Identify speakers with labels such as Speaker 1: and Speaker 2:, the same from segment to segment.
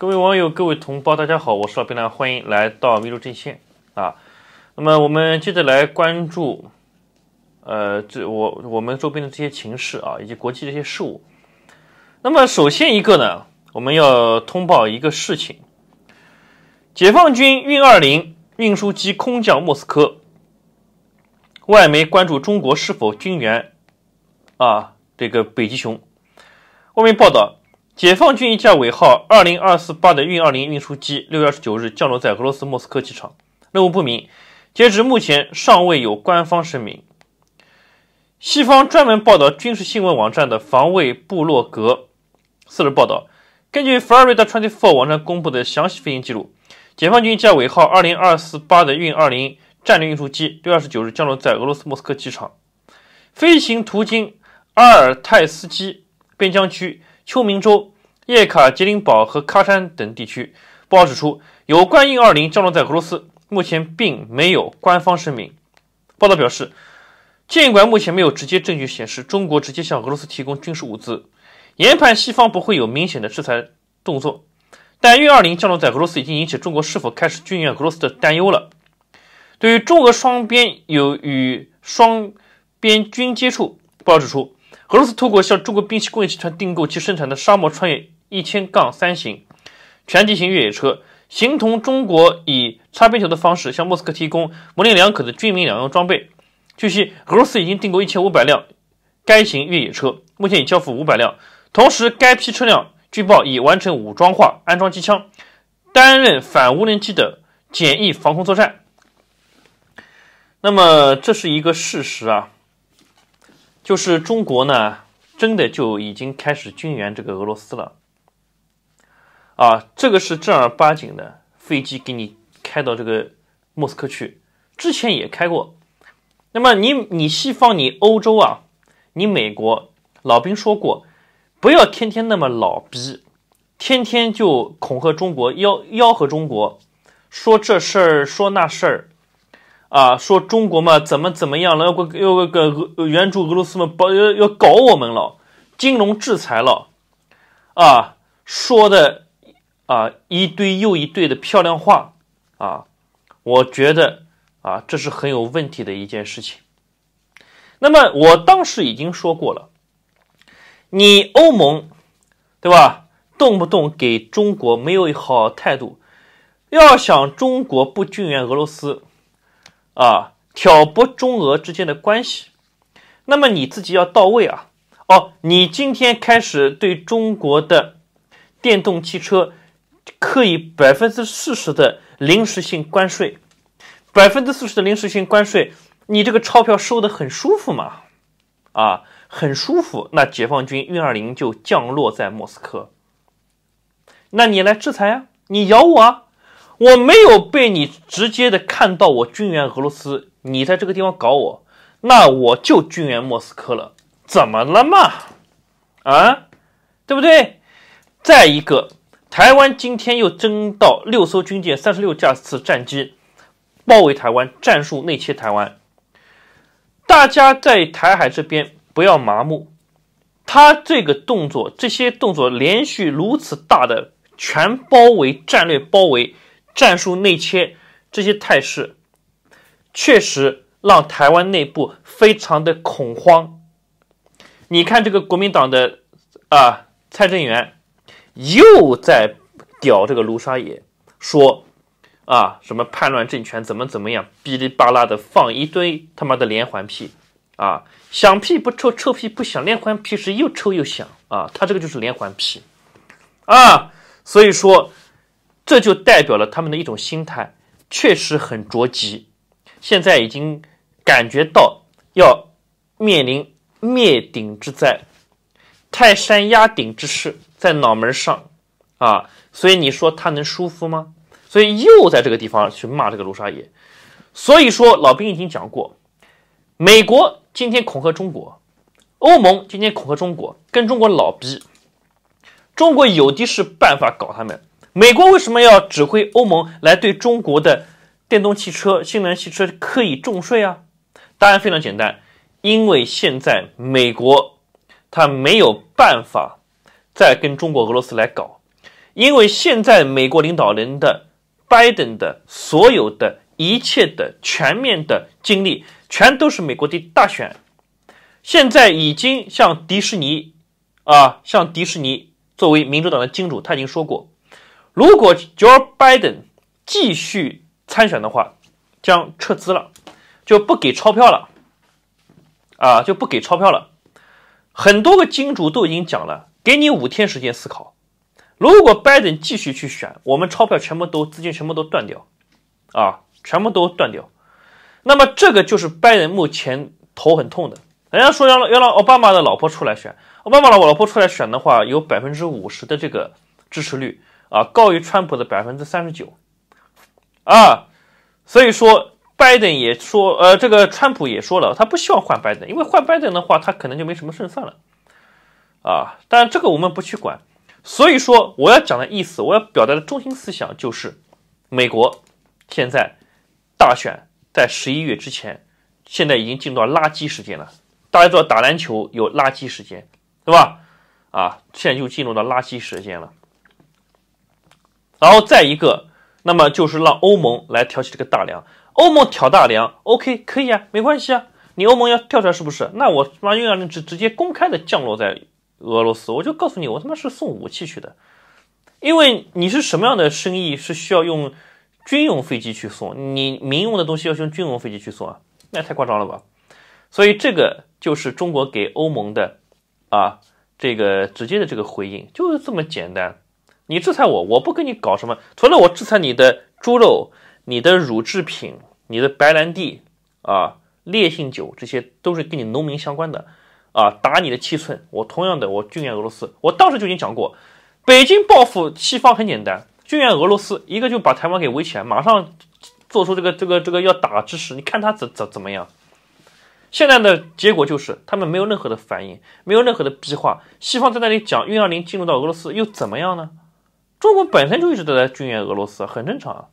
Speaker 1: 各位网友，各位同胞，大家好，我是老兵亮，欢迎来到微州前线啊。那么我们接着来关注，呃，这我我们周边的这些情势啊，以及国际这些事务。那么首先一个呢，我们要通报一个事情：解放军运二零运输机空降莫斯科。外媒关注中国是否军援啊这个北极熊。外媒报道。解放军一架尾号二零二四八的运二零运输机，六月二十九日降落在俄罗斯莫斯科机场，任务不明，截止目前尚未有官方声明。西方专门报道军事新闻网站的《防卫部落格》四日报道，根据《f e o r d a r Twenty Four》网站公布的详细飞行记录，解放军一架尾号二零二四八的运二零战略运输机，六月二十九日降落在俄罗斯莫斯科机场，飞行途经阿尔泰斯基边疆区。秋明州、叶卡捷琳堡和喀山等地区，报道指出，有运 -20 降落在俄罗斯。目前并没有官方声明。报道表示，尽管目前没有直接证据显示中国直接向俄罗斯提供军事物资，研判西方不会有明显的制裁动作，但运 -20 降落在俄罗斯已经引起中国是否开始军援俄罗斯的担忧了。对于中俄双边有与双边军接触，报道指出。俄罗斯通过向中国兵器工业集团订购其生产的沙漠穿越一千杠三型全地形越野车，形同中国以擦边球的方式向莫斯科提供模棱两可的军民两用装备。据悉，俄罗斯已经订购一千五百辆该型越野车，目前已交付五百辆。同时，该批车辆据报已完成武装化，安装机枪，担任反无人机的简易防空作战。那么，这是一个事实啊。就是中国呢，真的就已经开始军援这个俄罗斯了，啊，这个是正儿八经的飞机给你开到这个莫斯科去，之前也开过。那么你你西方你欧洲啊，你美国老兵说过，不要天天那么老逼，天天就恐吓中国，吆吆喝中国，说这事儿说那事儿。啊，说中国嘛，怎么怎么样了？要要要个援助俄罗斯嘛？包要要搞我们了，金融制裁了，啊，说的啊一堆又一堆的漂亮话啊，我觉得啊，这是很有问题的一件事情。那么我当时已经说过了，你欧盟对吧？动不动给中国没有好态度，要想中国不军援俄罗斯。啊，挑拨中俄之间的关系，那么你自己要到位啊！哦，你今天开始对中国的电动汽车可以百分之四十的临时性关税，百分之四十的临时性关税，你这个钞票收的很舒服嘛？啊，很舒服。那解放军运二零就降落在莫斯科，那你来制裁啊，你咬我！啊！我没有被你直接的看到，我军援俄罗斯，你在这个地方搞我，那我就军援莫斯科了，怎么了嘛？啊，对不对？再一个，台湾今天又增到六艘军舰、三十六架次战机，包围台湾，战术内切台湾。大家在台海这边不要麻木，他这个动作，这些动作连续如此大的全包围战略包围。战术内切，这些态势确实让台湾内部非常的恐慌。你看这个国民党的啊，蔡正元又在屌这个卢沙野，说啊什么叛乱政权怎么怎么样，哔哩吧啦的放一堆他妈的连环屁啊，响屁不臭，臭屁不响，连环屁是又臭又响啊，他这个就是连环屁啊，所以说。这就代表了他们的一种心态，确实很着急，现在已经感觉到要面临灭顶之灾，泰山压顶之势在脑门上啊，所以你说他能舒服吗？所以又在这个地方去骂这个卢沙野，所以说老兵已经讲过，美国今天恐吓中国，欧盟今天恐吓中国，跟中国老逼，中国有的是办法搞他们。美国为什么要指挥欧盟来对中国的电动汽车、新能源汽车刻意重税啊？答案非常简单，因为现在美国他没有办法再跟中国、俄罗斯来搞，因为现在美国领导人的拜登的所有的一切的全面的精力，全都是美国的大选。现在已经像迪士尼啊，像迪士尼作为民主党的金主，他已经说过。如果 Joe Biden 继续参选的话，将撤资了，就不给钞票了，啊，就不给钞票了。很多个金主都已经讲了，给你五天时间思考。如果拜登继续去选，我们钞票全部都资金全部都断掉，啊，全部都断掉。那么这个就是拜登目前头很痛的。人家说要要让奥巴马的老婆出来选，奥巴马老老婆出来选的话，有百分之五十的这个支持率。啊，高于川普的百分之三十九，啊，所以说拜登也说，呃，这个川普也说了，他不希望换拜登，因为换拜登的话，他可能就没什么胜算了，啊，但这个我们不去管。所以说我要讲的意思，我要表达的中心思想就是，美国现在大选在十一月之前，现在已经进入到垃圾时间了。大家知道打篮球有垃圾时间，对吧？啊，现在就进入到垃圾时间了。然后再一个，那么就是让欧盟来挑起这个大梁，欧盟挑大梁，OK，可以啊，没关系啊，你欧盟要跳出来是不是？那我他妈又让你直直接公开的降落在俄罗斯，我就告诉你，我他妈是送武器去的，因为你是什么样的生意是需要用军用飞机去送，你民用的东西要用军用飞机去送啊，那太夸张了吧？所以这个就是中国给欧盟的啊这个直接的这个回应，就是这么简单。你制裁我，我不跟你搞什么。除了我制裁你的猪肉、你的乳制品、你的白兰地啊、烈性酒，这些都是跟你农民相关的啊，打你的七寸。我同样的，我军援俄罗斯。我当时就已经讲过，北京报复西方很简单，军援俄罗斯，一个就把台湾给围起来，马上做出这个这个这个要打之势。你看他怎怎怎么样？现在的结果就是他们没有任何的反应，没有任何的逼话。西方在那里讲，运二零进入到俄罗斯又怎么样呢？中国本身就一直都在军援俄罗斯，很正常。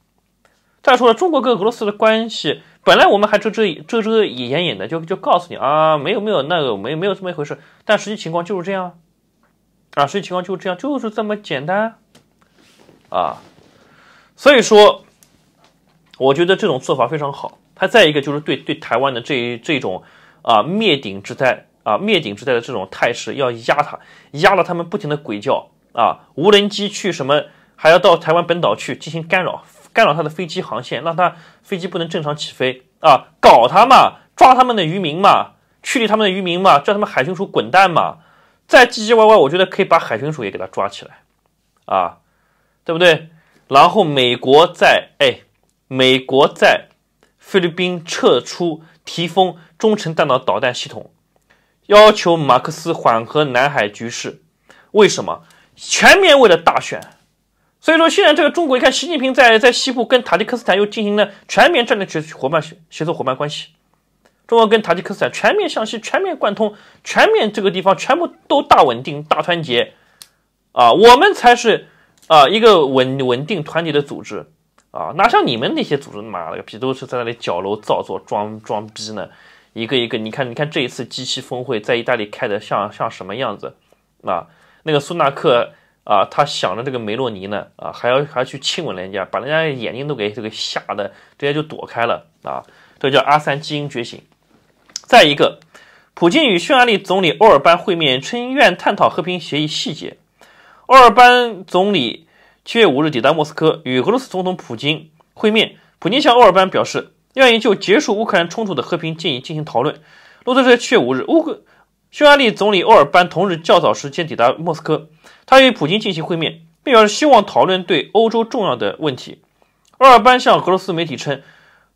Speaker 1: 再说了，中国跟俄罗斯的关系，本来我们还遮遮遮遮掩掩的，就就告诉你啊，没有没有那个，没没有这么一回事。但实际情况就是这样啊，实际情况就是这样，就是这么简单啊。所以说，我觉得这种做法非常好。它再一个就是对对台湾的这一这种啊灭顶之灾啊灭顶之灾的这种态势要压他，压了他们不停的鬼叫。啊，无人机去什么？还要到台湾本岛去进行干扰，干扰他的飞机航线，让他飞机不能正常起飞啊！搞他嘛，抓他们的渔民嘛，驱离他们的渔民嘛，叫他们海军署滚蛋嘛！再唧唧歪歪，我觉得可以把海军署也给他抓起来，啊，对不对？然后美国在哎，美国在菲律宾撤出提丰中程弹道导弹系统，要求马克思缓和南海局势，为什么？全面为了大选，所以说现在这个中国一看，习近平在在西部跟塔吉克斯坦又进行了全面战略协伙伴协协作伙伴关系。中国跟塔吉克斯坦全面向西，全面贯通，全面这个地方全部都大稳定、大团结，啊，我们才是啊一个稳稳定团结的组织，啊，哪像你们那些组织妈了个逼，都是在那里矫揉造作、装装逼呢。一个一个，你看，你看这一次机器峰会在意大利开的像像什么样子，啊。那个苏纳克啊，他想着这个梅洛尼呢啊，还要还要去亲吻人家，把人家眼睛都给这个吓得，直接就躲开了啊。这叫阿三基因觉醒。再一个，普京与匈牙利总理欧尔班会面，称愿探讨和平协议细节。欧尔班总理七月五日抵达莫斯科，与俄罗斯总统普京会面。普京向欧尔班表示，愿意就结束乌克兰冲突的和平建议进行讨论。路罗在七月五日，乌克匈牙利总理欧尔班同日较早时间抵达莫斯科，他与普京进行会面，并表示希望讨论对欧洲重要的问题。欧尔班向俄罗斯媒体称，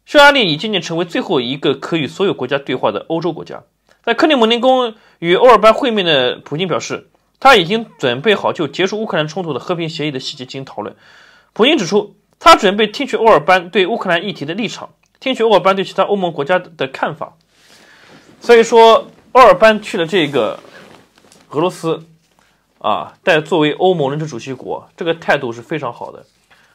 Speaker 1: 匈牙利已渐渐成为最后一个可与所有国家对话的欧洲国家。在克里姆林宫与欧尔班会面的普京表示，他已经准备好就结束乌克兰冲突的和平协议的细节进行讨论。普京指出，他准备听取欧尔班对乌克兰议题的立场，听取欧尔班对其他欧盟国家的看法。所以说。奥尔班去了这个俄罗斯，啊，但作为欧盟轮值主席国，这个态度是非常好的，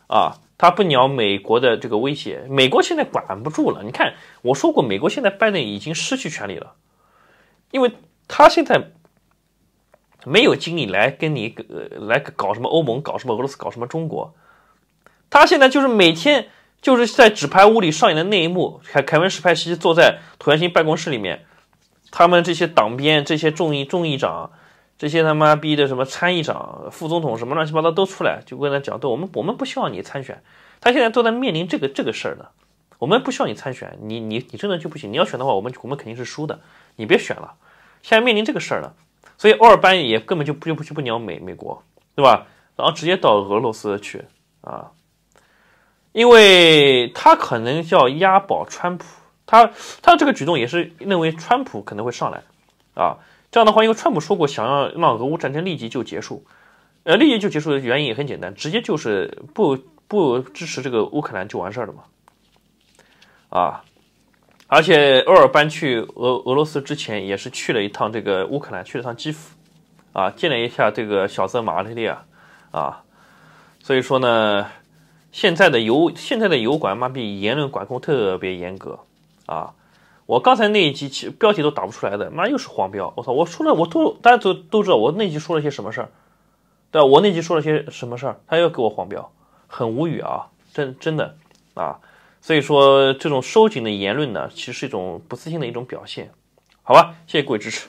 Speaker 1: 啊，他不鸟美国的这个威胁，美国现在管不住了。你看，我说过，美国现在拜登已经失去权力了，因为他现在没有精力来跟你呃、来搞什么欧盟，搞什么俄罗斯，搞什么中国，他现在就是每天就是在纸牌屋里上演的那一幕，凯凯文史派西坐在椭圆形办公室里面。他们这些党鞭、这些众议众议长、这些他妈逼的什么参议长、副总统什么乱七八糟都出来，就跟他讲，对，我们我们不希望你参选，他现在都在面临这个这个事儿呢。我们不希望你参选，你你你真的就不行。你要选的话，我们我们肯定是输的。你别选了，现在面临这个事儿了。所以，奥尔班也根本就不不不鸟美美国，对吧？然后直接到俄罗斯去啊，因为他可能要押宝川普。他他的这个举动也是认为川普可能会上来，啊，这样的话，因为川普说过想要让俄乌战争立即就结束，呃，立即就结束的原因也很简单，直接就是不不支持这个乌克兰就完事儿了嘛，啊，而且欧尔班去俄俄罗斯之前也是去了一趟这个乌克兰，去了趟基辅，啊，见了一下这个小泽马里利亚，啊，所以说呢，现在的油现在的油管麻痹言论管控特别严格。啊，我刚才那一集标题都打不出来的，妈又是黄标，我操！我说了，我都大家都都知道，我那集说了些什么事儿，对吧？我那集说了些什么事儿，他又给我黄标，很无语啊，真真的啊，所以说这种收紧的言论呢，其实是一种不自信的一种表现，好吧？谢谢各位支持。